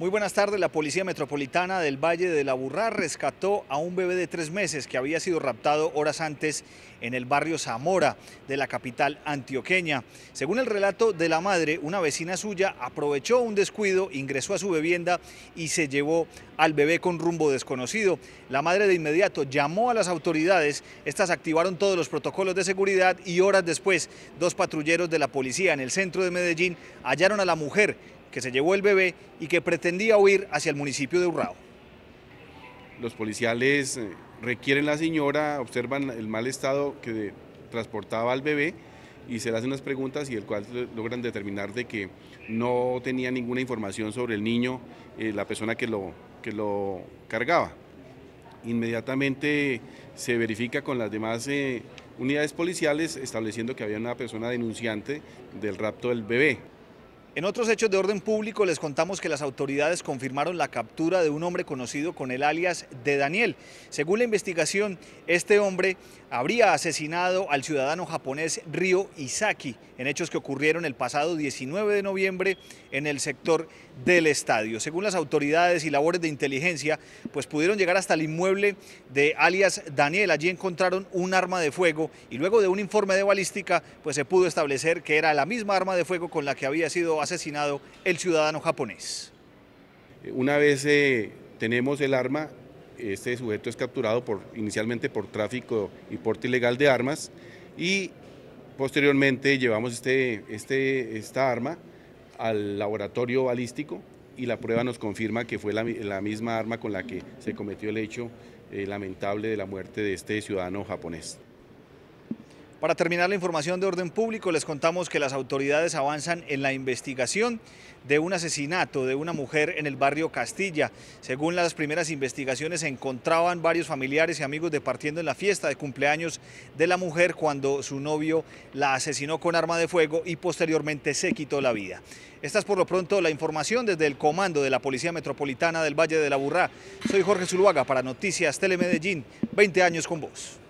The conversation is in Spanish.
Muy buenas tardes. La Policía Metropolitana del Valle de la Burrá rescató a un bebé de tres meses que había sido raptado horas antes en el barrio Zamora de la capital antioqueña. Según el relato de la madre, una vecina suya aprovechó un descuido, ingresó a su vivienda y se llevó al bebé con rumbo desconocido. La madre de inmediato llamó a las autoridades, estas activaron todos los protocolos de seguridad y horas después dos patrulleros de la policía en el centro de Medellín hallaron a la mujer que se llevó el bebé y que pretendía huir hacia el municipio de Urrao. Los policiales eh, requieren la señora, observan el mal estado que transportaba al bebé y se le hacen unas preguntas y el cual logran determinar de que no tenía ninguna información sobre el niño, eh, la persona que lo, que lo cargaba. Inmediatamente se verifica con las demás eh, unidades policiales estableciendo que había una persona denunciante del rapto del bebé. En otros hechos de orden público les contamos que las autoridades confirmaron la captura de un hombre conocido con el alias de Daniel. Según la investigación, este hombre habría asesinado al ciudadano japonés Ryo Isaki en hechos que ocurrieron el pasado 19 de noviembre en el sector del estadio. Según las autoridades y labores de inteligencia, pues pudieron llegar hasta el inmueble de alias Daniel. Allí encontraron un arma de fuego y luego de un informe de balística, pues se pudo establecer que era la misma arma de fuego con la que había sido asesinado asesinado el ciudadano japonés. Una vez eh, tenemos el arma, este sujeto es capturado por, inicialmente por tráfico y porte ilegal de armas y posteriormente llevamos este, este, esta arma al laboratorio balístico y la prueba nos confirma que fue la, misma arma con la que se cometió el hecho eh, lamentable de la muerte de este ciudadano japonés. Para terminar la información de orden público, les contamos que las autoridades avanzan en la investigación de un asesinato de una mujer en el barrio Castilla. Según las primeras investigaciones, se encontraban varios familiares y amigos departiendo en la fiesta de cumpleaños de la mujer cuando su novio la asesinó con arma de fuego y posteriormente se quitó la vida. Esta es por lo pronto la información desde el comando de la Policía Metropolitana del Valle de la Burrá. Soy Jorge Zuluaga para Noticias Telemedellín, 20 años con vos.